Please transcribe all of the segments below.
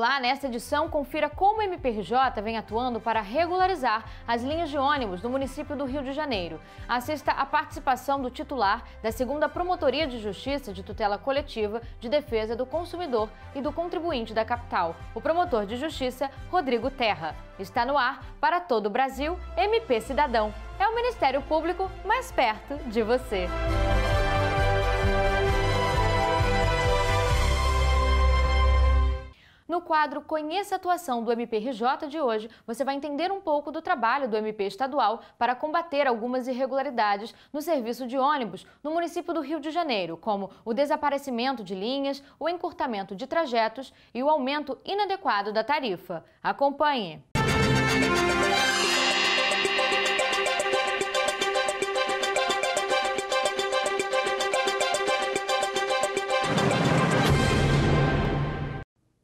Olá, nesta edição confira como o MPRJ vem atuando para regularizar as linhas de ônibus do município do Rio de Janeiro. Assista a participação do titular da 2 Promotoria de Justiça de Tutela Coletiva de Defesa do Consumidor e do Contribuinte da capital, o promotor de justiça Rodrigo Terra. Está no ar para todo o Brasil, MP Cidadão. É o Ministério Público mais perto de você. No quadro Conheça a Atuação do MPRJ de hoje, você vai entender um pouco do trabalho do MP estadual para combater algumas irregularidades no serviço de ônibus no município do Rio de Janeiro, como o desaparecimento de linhas, o encurtamento de trajetos e o aumento inadequado da tarifa. Acompanhe!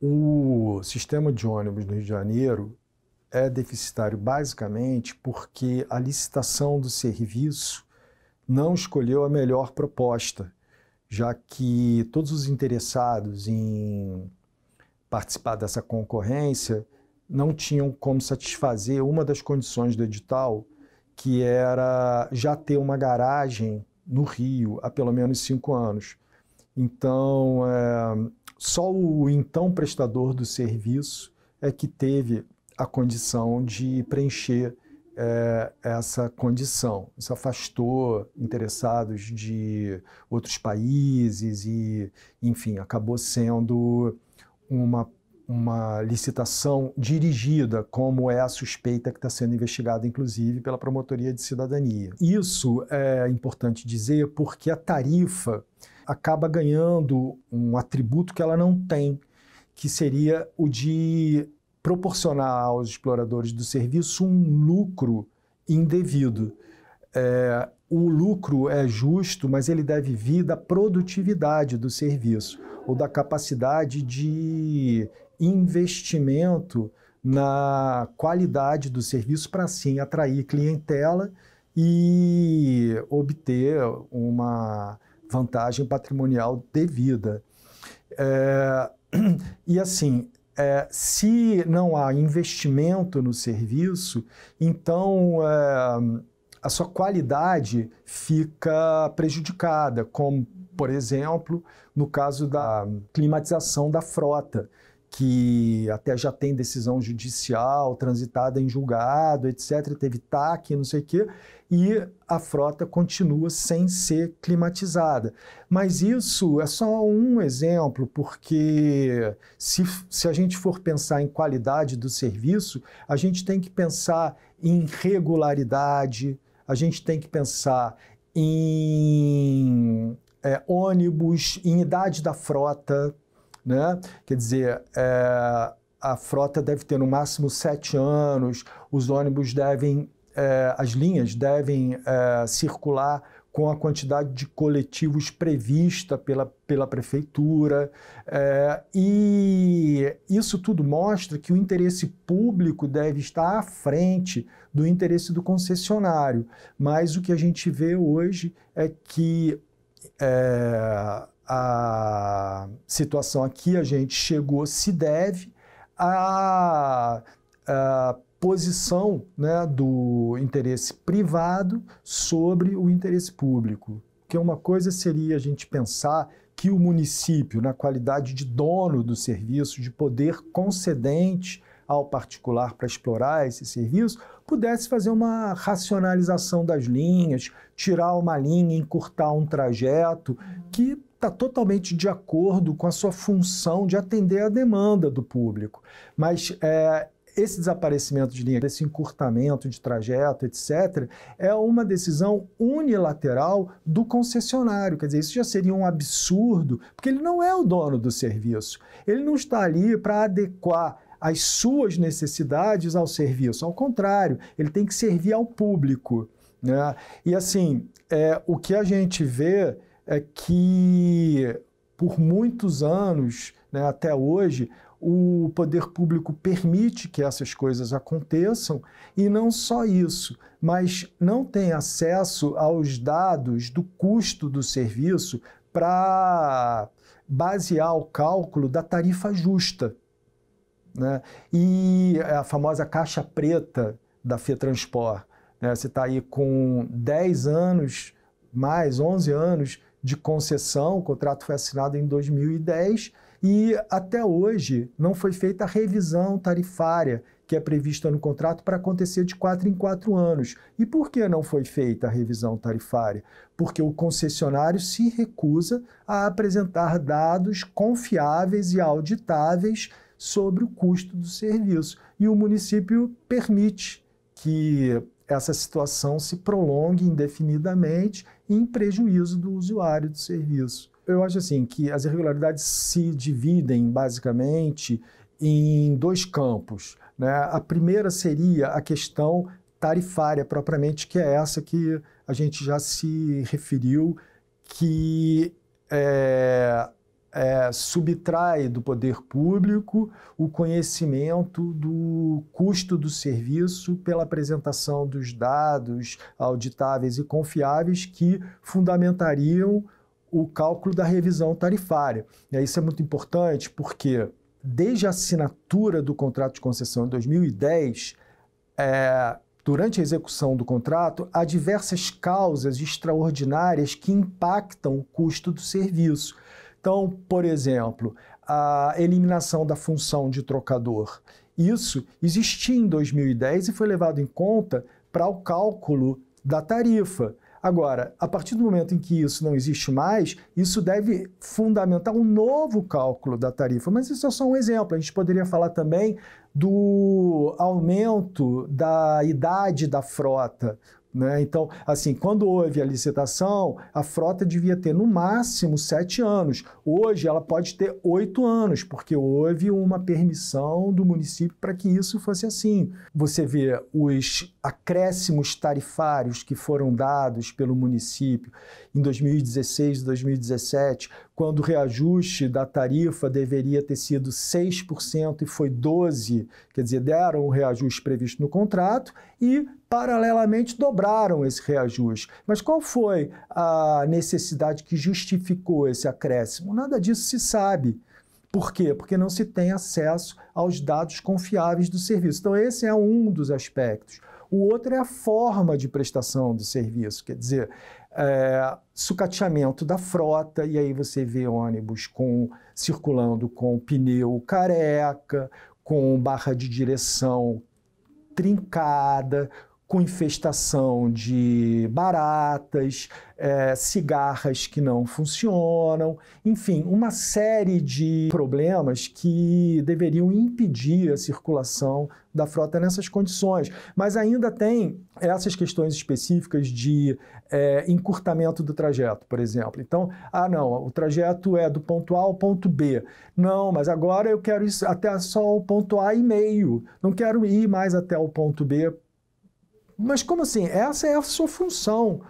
O sistema de ônibus no Rio de Janeiro é deficitário basicamente porque a licitação do serviço não escolheu a melhor proposta, já que todos os interessados em participar dessa concorrência não tinham como satisfazer uma das condições do edital, que era já ter uma garagem no Rio há pelo menos cinco anos. Então, é, só o então prestador do serviço é que teve a condição de preencher é, essa condição. Isso afastou interessados de outros países e, enfim, acabou sendo uma, uma licitação dirigida, como é a suspeita que está sendo investigada, inclusive, pela Promotoria de Cidadania. Isso é importante dizer porque a tarifa acaba ganhando um atributo que ela não tem, que seria o de proporcionar aos exploradores do serviço um lucro indevido. É, o lucro é justo, mas ele deve vir da produtividade do serviço ou da capacidade de investimento na qualidade do serviço para assim atrair clientela e obter uma vantagem patrimonial devida. É, e assim, é, se não há investimento no serviço, então é, a sua qualidade fica prejudicada, como, por exemplo, no caso da climatização da frota que até já tem decisão judicial transitada em julgado, etc. Teve TAC, não sei o quê, e a frota continua sem ser climatizada. Mas isso é só um exemplo, porque se, se a gente for pensar em qualidade do serviço, a gente tem que pensar em regularidade, a gente tem que pensar em é, ônibus, em idade da frota. Né? Quer dizer, é, a frota deve ter no máximo sete anos, os ônibus devem, é, as linhas devem é, circular com a quantidade de coletivos prevista pela, pela prefeitura. É, e isso tudo mostra que o interesse público deve estar à frente do interesse do concessionário. Mas o que a gente vê hoje é que é, a situação aqui a gente chegou se deve à, à posição né, do interesse privado sobre o interesse público. Que é uma coisa seria a gente pensar que o município, na qualidade de dono do serviço, de poder concedente ao particular para explorar esse serviço, pudesse fazer uma racionalização das linhas, tirar uma linha, encurtar um trajeto, que está totalmente de acordo com a sua função de atender a demanda do público. Mas é, esse desaparecimento de linha, esse encurtamento de trajeto, etc., é uma decisão unilateral do concessionário. Quer dizer, isso já seria um absurdo, porque ele não é o dono do serviço. Ele não está ali para adequar as suas necessidades ao serviço. Ao contrário, ele tem que servir ao público. Né? E assim, é, o que a gente vê é que por muitos anos, né, até hoje, o poder público permite que essas coisas aconteçam e não só isso, mas não tem acesso aos dados do custo do serviço para basear o cálculo da tarifa justa. Né? E a famosa caixa preta da FETransport. Né? Você está aí com 10 anos, mais 11 anos, de concessão, o contrato foi assinado em 2010 e até hoje não foi feita a revisão tarifária que é prevista no contrato para acontecer de quatro em quatro anos. E por que não foi feita a revisão tarifária? Porque o concessionário se recusa a apresentar dados confiáveis e auditáveis sobre o custo do serviço. E o município permite que essa situação se prolongue indefinidamente em prejuízo do usuário do serviço. Eu acho assim que as irregularidades se dividem basicamente em dois campos. Né? A primeira seria a questão tarifária propriamente, que é essa que a gente já se referiu, que é, é, subtrai do poder público o conhecimento do custo do serviço pela apresentação dos dados auditáveis e confiáveis que fundamentariam o cálculo da revisão tarifária. E isso é muito importante porque, desde a assinatura do contrato de concessão em 2010, é, durante a execução do contrato, há diversas causas extraordinárias que impactam o custo do serviço. Então, por exemplo, a eliminação da função de trocador. Isso existia em 2010 e foi levado em conta para o cálculo da tarifa. Agora, a partir do momento em que isso não existe mais, isso deve fundamentar um novo cálculo da tarifa. Mas isso é só um exemplo. A gente poderia falar também do aumento da idade da frota. Né? Então, assim, quando houve a licitação, a frota devia ter no máximo sete anos. Hoje ela pode ter oito anos, porque houve uma permissão do município para que isso fosse assim. Você vê os acréscimos tarifários que foram dados pelo município em 2016 e 2017, quando o reajuste da tarifa deveria ter sido 6% e foi 12%, quer dizer, deram o reajuste previsto no contrato e paralelamente dobraram esse reajuste. Mas qual foi a necessidade que justificou esse acréscimo? Nada disso se sabe. Por quê? Porque não se tem acesso aos dados confiáveis do serviço. Então, esse é um dos aspectos. O outro é a forma de prestação do serviço, quer dizer, é, sucateamento da frota, e aí você vê ônibus com circulando com pneu careca, com barra de direção trincada, com infestação de baratas, é, cigarras que não funcionam, enfim, uma série de problemas que deveriam impedir a circulação da frota nessas condições. Mas ainda tem essas questões específicas de é, encurtamento do trajeto, por exemplo. Então, ah, não, o trajeto é do ponto A ao ponto B. Não, mas agora eu quero ir até só o ponto A e meio. Não quero ir mais até o ponto B mas como assim? Essa é a sua função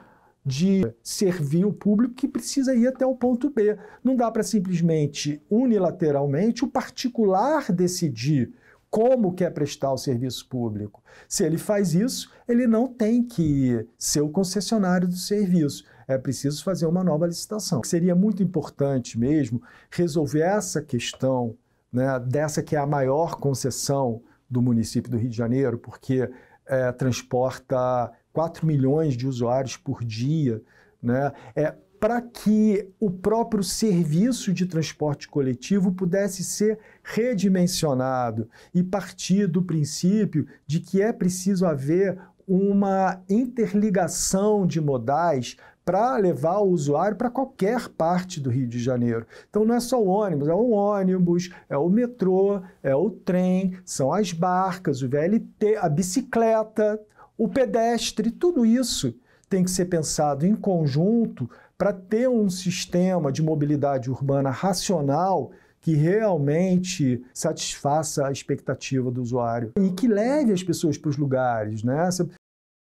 de servir o público que precisa ir até o ponto B. Não dá para simplesmente unilateralmente o particular decidir como quer prestar o serviço público. Se ele faz isso, ele não tem que ser o concessionário do serviço. É preciso fazer uma nova licitação. Seria muito importante mesmo resolver essa questão, né, dessa que é a maior concessão do município do Rio de Janeiro, porque é, transporta 4 milhões de usuários por dia, né? É, para que o próprio serviço de transporte coletivo pudesse ser redimensionado e partir do princípio de que é preciso haver uma interligação de modais para levar o usuário para qualquer parte do Rio de Janeiro. Então não é só o ônibus, é o ônibus, é o metrô, é o trem, são as barcas, o VLT, a bicicleta, o pedestre, tudo isso tem que ser pensado em conjunto para ter um sistema de mobilidade urbana racional que realmente satisfaça a expectativa do usuário e que leve as pessoas para os lugares, né?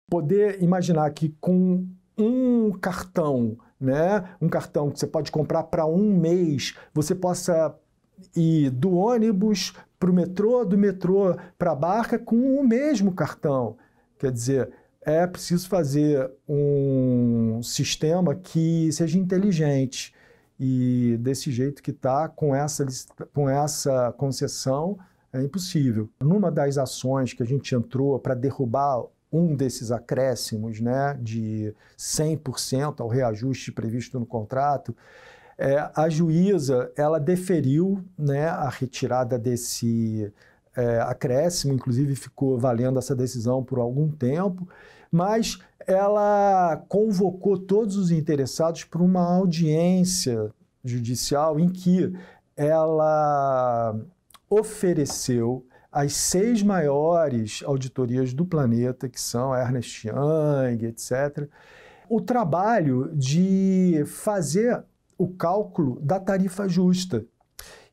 poder imaginar que com um cartão, né, um cartão que você pode comprar para um mês, você possa ir do ônibus para o metrô, do metrô para a barca com o mesmo cartão. Quer dizer, é preciso fazer um sistema que seja inteligente. E desse jeito que está, com essa, com essa concessão, é impossível. Numa das ações que a gente entrou para derrubar um desses acréscimos né, de 100% ao reajuste previsto no contrato, é, a juíza ela deferiu né, a retirada desse é, acréscimo, inclusive ficou valendo essa decisão por algum tempo, mas ela convocou todos os interessados para uma audiência judicial em que ela ofereceu as seis maiores auditorias do planeta, que são Ernest Young, etc., o trabalho de fazer o cálculo da tarifa justa.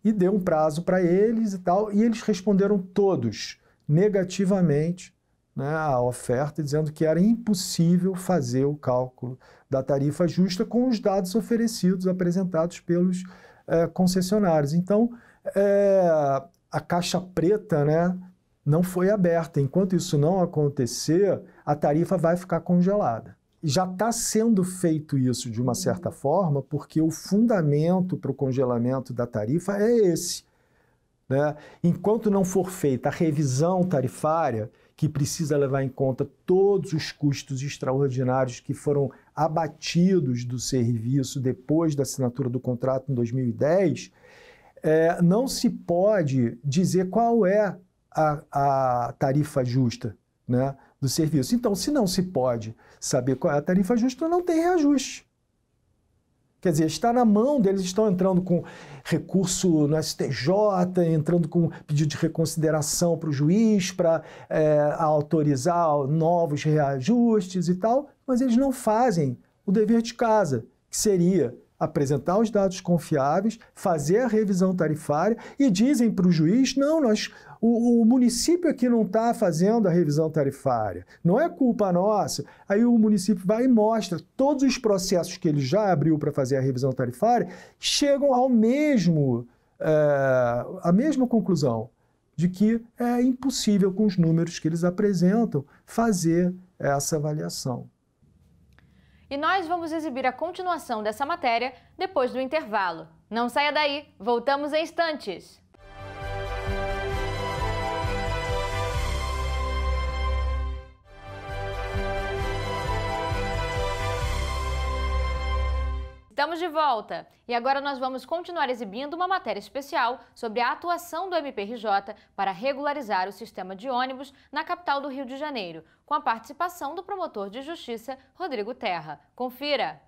E deu um prazo para eles e tal, e eles responderam todos negativamente né, a oferta, dizendo que era impossível fazer o cálculo da tarifa justa com os dados oferecidos, apresentados pelos é, concessionários. Então, é, a caixa preta, né? Não foi aberta. Enquanto isso não acontecer, a tarifa vai ficar congelada já está sendo feito isso de uma certa forma, porque o fundamento para o congelamento da tarifa é esse. Né? Enquanto não for feita a revisão tarifária, que precisa levar em conta todos os custos extraordinários que foram abatidos do serviço depois da assinatura do contrato em 2010, é, não se pode dizer qual é a, a tarifa justa né, do serviço. Então, se não se pode saber qual é a tarifa justa, não tem reajuste. Quer dizer, está na mão deles, estão entrando com recurso no STJ, entrando com pedido de reconsideração para o juiz, para é, autorizar novos reajustes e tal, mas eles não fazem o dever de casa, que seria apresentar os dados confiáveis, fazer a revisão tarifária e dizem para o juiz: não, nós, o, o município aqui não está fazendo a revisão tarifária, não é culpa nossa. Aí o município vai e mostra todos os processos que ele já abriu para fazer a revisão tarifária, chegam ao mesmo, é, eh, a mesma conclusão de que é impossível, com os números que eles apresentam, fazer essa avaliação. E nós vamos exibir a continuação dessa matéria depois do intervalo. Não saia daí, voltamos em instantes! Estamos de volta e agora nós vamos continuar exibindo uma matéria especial sobre a atuação do MPRJ para regularizar o sistema de ônibus na capital do Rio de Janeiro, com a participação do promotor de justiça Rodrigo Terra. Confira!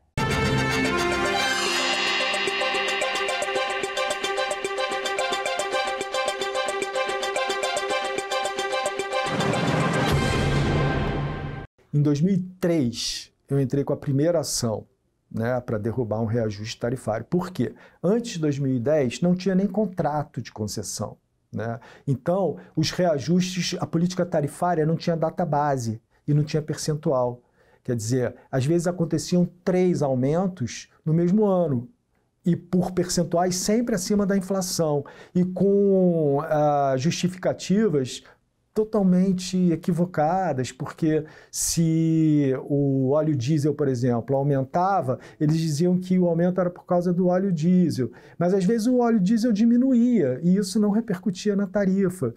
Em 2003, eu entrei com a primeira ação né, para derrubar um reajuste tarifário. Por quê? Antes de 2010 não tinha nem contrato de concessão. Né? Então, os reajustes, a política tarifária não tinha data base e não tinha percentual. Quer dizer, às vezes aconteciam três aumentos no mesmo ano e por percentuais sempre acima da inflação e com ah, justificativas totalmente equivocadas, porque se o óleo diesel, por exemplo, aumentava, eles diziam que o aumento era por causa do óleo diesel, mas às vezes o óleo diesel diminuía e isso não repercutia na tarifa.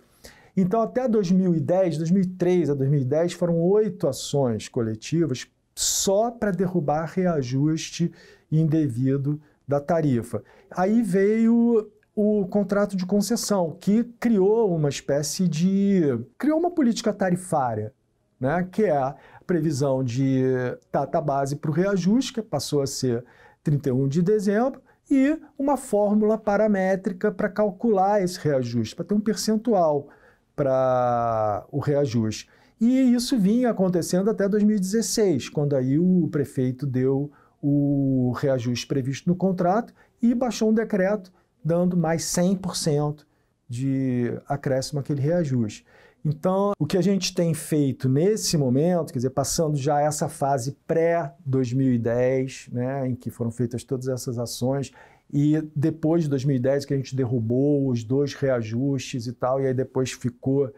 Então, até 2010, 2003 a 2010, foram oito ações coletivas só para derrubar reajuste indevido da tarifa. Aí veio o contrato de concessão, que criou uma espécie de. criou uma política tarifária, né? que é a previsão de data base para o reajuste, que passou a ser 31 de dezembro, e uma fórmula paramétrica para calcular esse reajuste, para ter um percentual para o reajuste. E isso vinha acontecendo até 2016, quando aí o prefeito deu o reajuste previsto no contrato e baixou um decreto dando mais 100% de acréscimo aquele reajuste. Então, o que a gente tem feito nesse momento, quer dizer, passando já essa fase pré-2010, né, em que foram feitas todas essas ações, e depois de 2010 que a gente derrubou os dois reajustes e tal, e aí depois ficou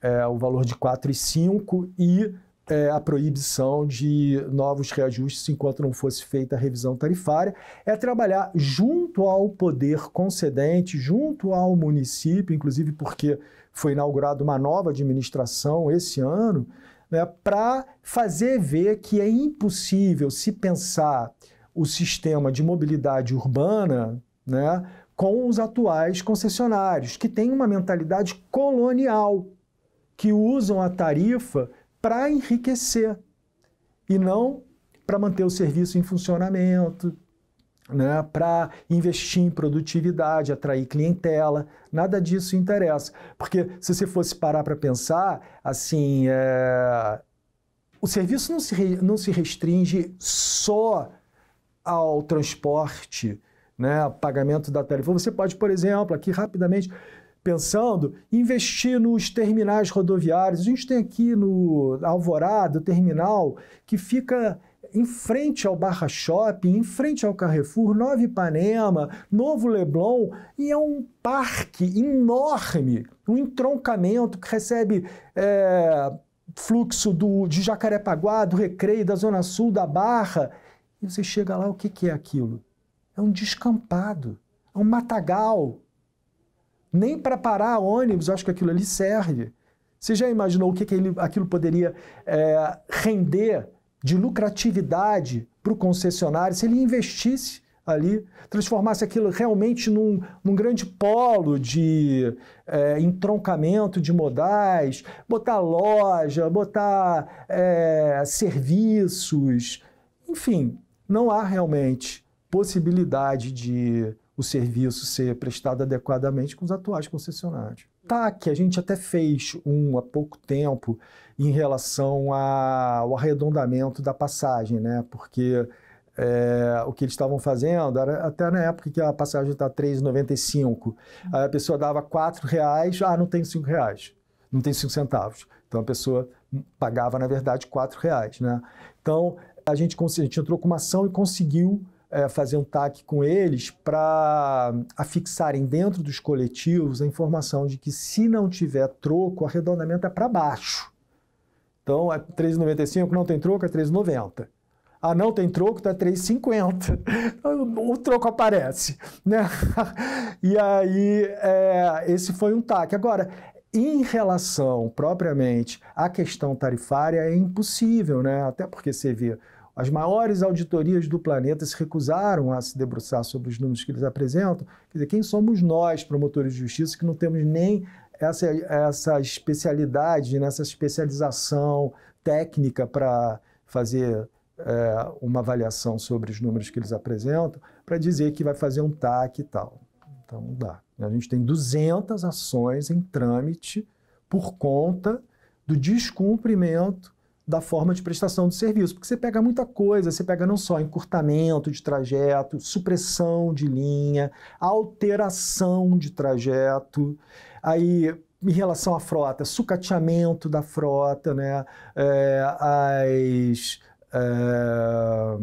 é, o valor de 4,5 e é, a proibição de novos reajustes enquanto não fosse feita a revisão tarifária, é trabalhar junto ao poder concedente, junto ao município, inclusive porque foi inaugurada uma nova administração esse ano, né, para fazer ver que é impossível se pensar o sistema de mobilidade urbana né, com os atuais concessionários, que têm uma mentalidade colonial, que usam a tarifa para enriquecer e não para manter o serviço em funcionamento, né, para investir em produtividade, atrair clientela, nada disso interessa. Porque se você fosse parar para pensar, assim, é... o serviço não se, não se restringe só ao transporte, né, pagamento da telefone, Você pode, por exemplo, aqui rapidamente, pensando, investir nos terminais rodoviários. A gente tem aqui no Alvorada, o terminal, que fica em frente ao Barra Shopping, em frente ao Carrefour, Nova Ipanema, Novo Leblon, e é um parque enorme, um entroncamento que recebe é, fluxo do, de Jacarepaguá, do Recreio, da Zona Sul, da Barra. E você chega lá, o que, que é aquilo? É um descampado, é um matagal, nem para parar ônibus, acho que aquilo ali serve. Você já imaginou o que, que ele, aquilo poderia é, render de lucratividade para o concessionário se ele investisse ali, transformasse aquilo realmente num, num grande polo de é, entroncamento de modais, botar loja, botar é, serviços, enfim, não há realmente possibilidade de o serviço ser prestado adequadamente com os atuais concessionários. que a gente até fez um há pouco tempo em relação ao arredondamento da passagem, né? Porque é, o que eles estavam fazendo era até na época que a passagem está R$ 3,95. A pessoa dava R$ reais, ah, não tem R$ reais, não tem cinco centavos. Então a pessoa pagava, na verdade, R$ reais, né? Então a gente, a gente entrou com uma ação e conseguiu é, fazer um TAC com eles para afixarem dentro dos coletivos a informação de que se não tiver troco, o arredondamento é para baixo. Então, é 3,95, não tem troco, é 3,90. Ah, não tem troco, tá 3,50. Então, o troco aparece, né? e aí, é, esse foi um TAC. Agora, em relação propriamente à questão tarifária, é impossível, né? Até porque você vê as maiores auditorias do planeta se recusaram a se debruçar sobre os números que eles apresentam. Quer dizer, quem somos nós, promotores de justiça, que não temos nem essa, essa especialidade, nessa né, especialização técnica para fazer é, uma avaliação sobre os números que eles apresentam, para dizer que vai fazer um TAC e tal. Então, não dá. A gente tem 200 ações em trâmite por conta do descumprimento da forma de prestação do serviço, porque você pega muita coisa, você pega não só encurtamento de trajeto, supressão de linha, alteração de trajeto, aí em relação à frota, sucateamento da frota, né, é, as... É,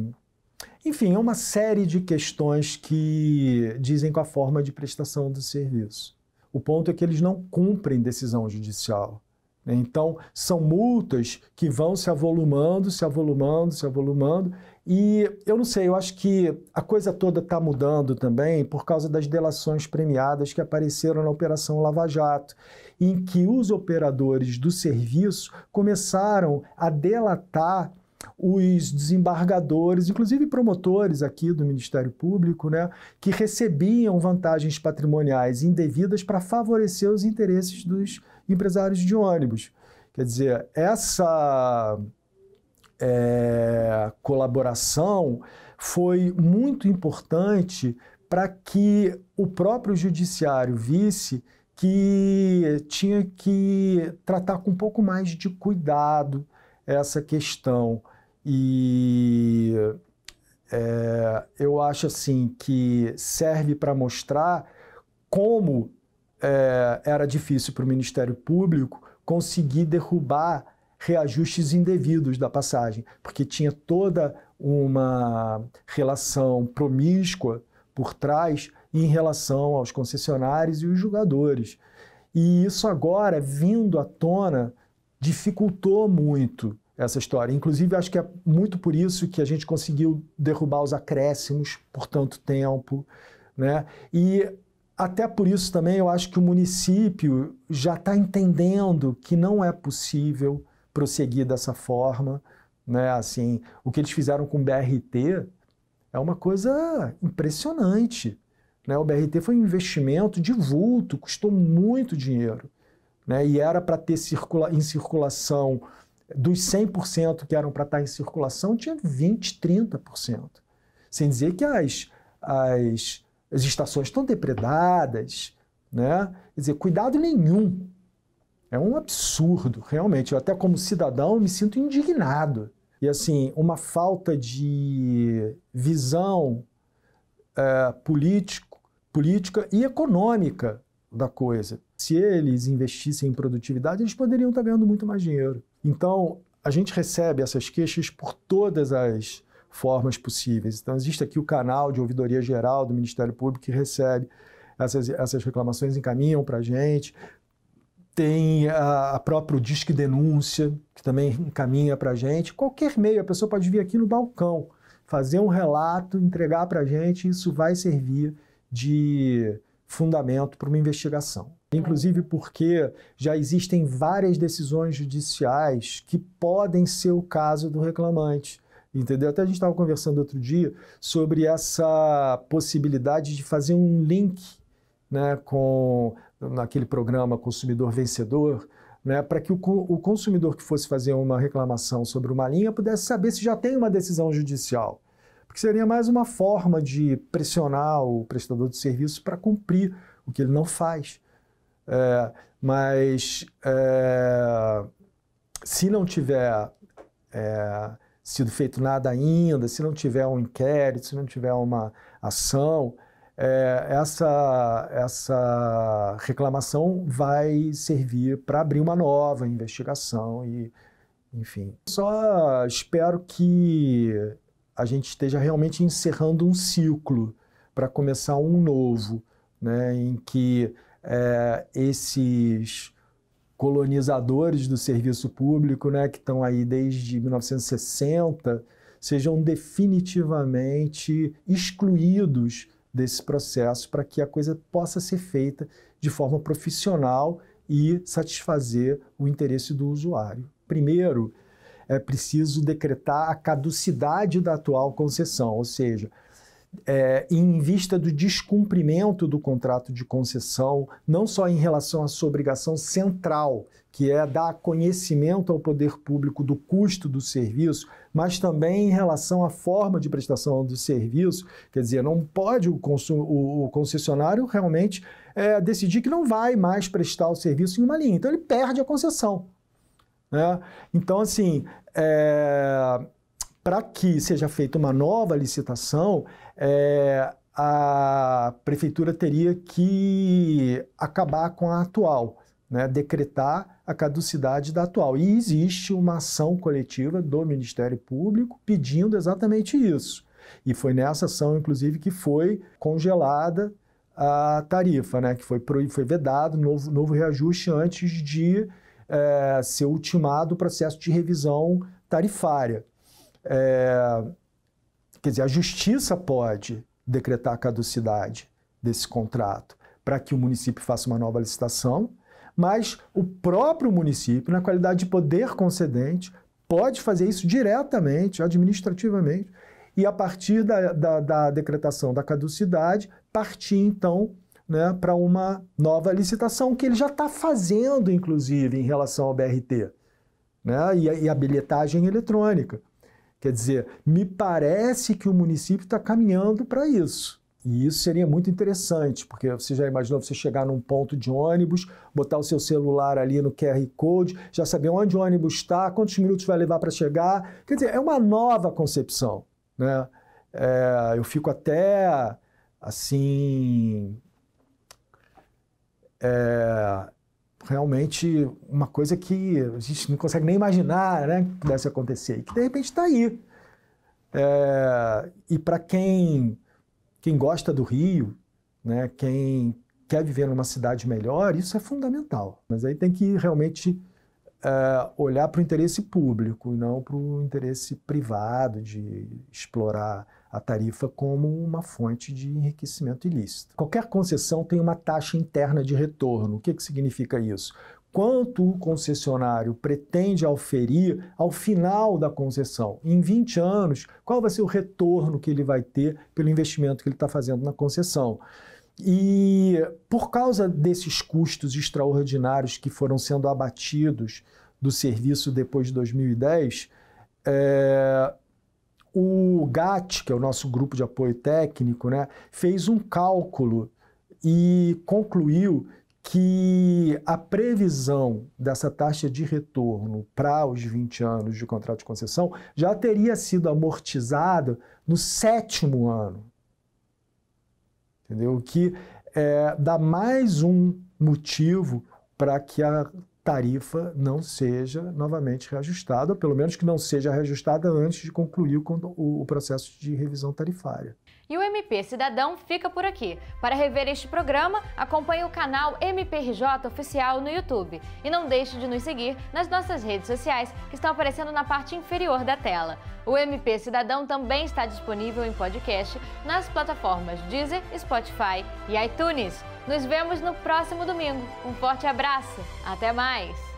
enfim, é uma série de questões que dizem com a forma de prestação do serviço. O ponto é que eles não cumprem decisão judicial. Né? Então, são multas que vão se avolumando, se avolumando, se avolumando. E eu não sei, eu acho que a coisa toda está mudando também por causa das delações premiadas que apareceram na Operação Lava Jato, em que os operadores do serviço começaram a delatar os desembargadores, inclusive promotores aqui do Ministério Público, né, que recebiam vantagens patrimoniais indevidas para favorecer os interesses dos empresários de ônibus. Quer dizer, essa é, colaboração foi muito importante para que o próprio judiciário visse que tinha que tratar com um pouco mais de cuidado essa questão. E é, eu acho assim que serve para mostrar como é, era difícil para o Ministério Público conseguir derrubar reajustes indevidos da passagem, porque tinha toda uma relação promíscua por trás em relação aos concessionários e os jogadores. E isso agora, vindo à tona, dificultou muito essa história. Inclusive, acho que é muito por isso que a gente conseguiu derrubar os acréscimos por tanto tempo. Né? E até por isso também eu acho que o município já está entendendo que não é possível prosseguir dessa forma, né? Assim, o que eles fizeram com o BRT é uma coisa impressionante, né? O BRT foi um investimento de vulto, custou muito dinheiro, né? E era para ter circula em circulação dos 100% que eram para estar tá em circulação, tinha 20, 30%. Sem dizer que as, as as estações estão depredadas, né? Quer dizer, cuidado nenhum. É um absurdo, realmente. Eu até como cidadão me sinto indignado. E assim, uma falta de visão é, político, política e econômica da coisa. Se eles investissem em produtividade, eles poderiam estar ganhando muito mais dinheiro. Então, a gente recebe essas queixas por todas as formas possíveis. Então, existe aqui o canal de ouvidoria geral do Ministério Público que recebe essas, essas reclamações, encaminham para a gente. Tem a, a próprio Disque Denúncia, que também encaminha para a gente. Qualquer meio, a pessoa pode vir aqui no balcão, fazer um relato, entregar para a gente, isso vai servir de fundamento para uma investigação. Inclusive porque já existem várias decisões judiciais que podem ser o caso do reclamante. Entendeu? Até a gente estava conversando outro dia sobre essa possibilidade de fazer um link né, com naquele programa Consumidor Vencedor, né, para que o, o, consumidor que fosse fazer uma reclamação sobre uma linha pudesse saber se já tem uma decisão judicial. Porque seria mais uma forma de pressionar o prestador de serviço para cumprir o que ele não faz. É, mas é, se não tiver é, sido feito nada ainda, se não tiver um inquérito, se não tiver uma ação, é, essa, essa reclamação vai servir para abrir uma nova investigação e, enfim. Só espero que a gente esteja realmente encerrando um ciclo para começar um novo, né, em que é, esses colonizadores do serviço público, né, que estão aí desde 1960, sejam definitivamente excluídos desse processo para que a coisa possa ser feita de forma profissional e satisfazer o interesse do usuário. Primeiro, é preciso decretar a caducidade da atual concessão, ou seja, é, em vista do descumprimento do contrato de concessão, não só em relação à sua obrigação central, que é dar conhecimento ao poder público do custo do serviço, mas também em relação à forma de prestação do serviço. Quer dizer, não pode o, o, o concessionário realmente é, decidir que não vai mais prestar o serviço em uma linha. Então, ele perde a concessão. Né? Então, assim, é, para que seja feita uma nova licitação, é, a prefeitura teria que acabar com a atual, né, decretar a caducidade da atual. E existe uma ação coletiva do Ministério Público pedindo exatamente isso. E foi nessa ação, inclusive, que foi congelada a tarifa, né, que foi, foi vedado novo, novo reajuste antes de é, ser ultimado o processo de revisão tarifária. É, quer dizer, a justiça pode decretar a caducidade desse contrato para que o município faça uma nova licitação, mas o próprio município, na qualidade de poder concedente, pode fazer isso diretamente, administrativamente, e a partir da, da, da decretação da caducidade, partir então né, para uma nova licitação, que ele já está fazendo, inclusive, em relação ao BRT né, e, a, e a bilhetagem eletrônica. Quer dizer, me parece que o município está caminhando para isso. E isso seria muito interessante, porque você já imaginou você chegar num ponto de ônibus, botar o seu celular ali no QR Code, já saber onde o ônibus está, quantos minutos vai levar para chegar. Quer dizer, é uma nova concepção. Né? É, eu fico até assim. É, realmente uma coisa que a gente não consegue nem imaginar né, que pudesse acontecer e que de repente está aí. É, e para quem, quem gosta do Rio, né, quem quer viver numa cidade melhor, isso é fundamental. Mas aí tem que realmente é, olhar para o interesse público e não para o interesse privado de explorar a tarifa como uma fonte de enriquecimento ilícito. Qualquer concessão tem uma taxa interna de retorno. O que, que significa isso? Quanto o concessionário pretende auferir ao final da concessão? Em 20 anos, qual vai ser o retorno que ele vai ter pelo investimento que ele está fazendo na concessão? E por causa desses custos extraordinários que foram sendo abatidos do serviço depois de 2010, é, o GAT, que é o nosso grupo de apoio técnico, né, fez um cálculo e concluiu que a previsão dessa taxa de retorno para os 20 anos de contrato de concessão já teria sido amortizada no sétimo ano. Entendeu? O que é, dá mais um motivo para que a tarifa não seja novamente reajustada, ou pelo menos que não seja reajustada antes de concluir o, o processo de revisão tarifária. E o MP Cidadão fica por aqui. Para rever este programa, acompanhe o canal MPRJ Oficial no YouTube. E não deixe de nos seguir nas nossas redes sociais, que estão aparecendo na parte inferior da tela. O MP Cidadão também está disponível em podcast nas plataformas Deezer, Spotify e iTunes. Nos vemos no próximo domingo. Um forte abraço. Até mais!